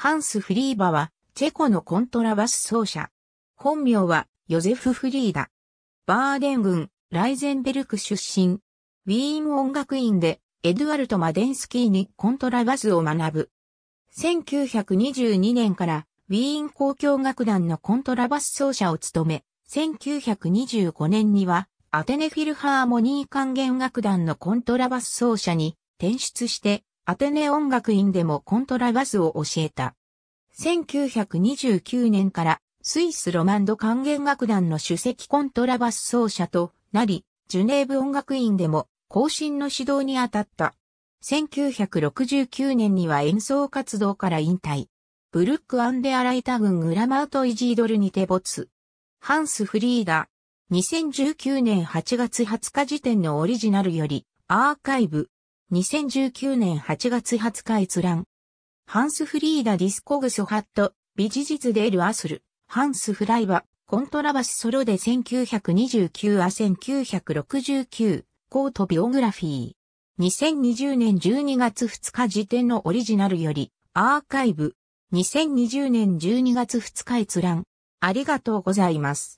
ハンス・フリーバは、チェコのコントラバス奏者。本名は、ヨゼフ・フリーダ。バーデン軍、ライゼンベルク出身。ウィーン音楽院で、エドゥアルト・マデンスキーにコントラバスを学ぶ。1922年から、ウィーン交響楽団のコントラバス奏者を務め、1925年には、アテネフィルハーモニー管弦楽団のコントラバス奏者に転出して、アテネ音楽院でもコントラバスを教えた。1929年からスイスロマンド管弦楽団の首席コントラバス奏者となり、ジュネーブ音楽院でも後進の指導に当たった。1969年には演奏活動から引退。ブルックアンデアライタ軍グラマートイジードルにて没。ハンス・フリーダ。2019年8月20日時点のオリジナルよりアーカイブ2019年8月20日閲覧。ハンス・フリーダ・ディスコグソハット、美事実でル・アスル、ハンス・フライバ、コントラバスソロで1929あ1969、コート・ビオグラフィー。2020年12月2日時点のオリジナルより、アーカイブ。2020年12月2日閲覧。ありがとうございます。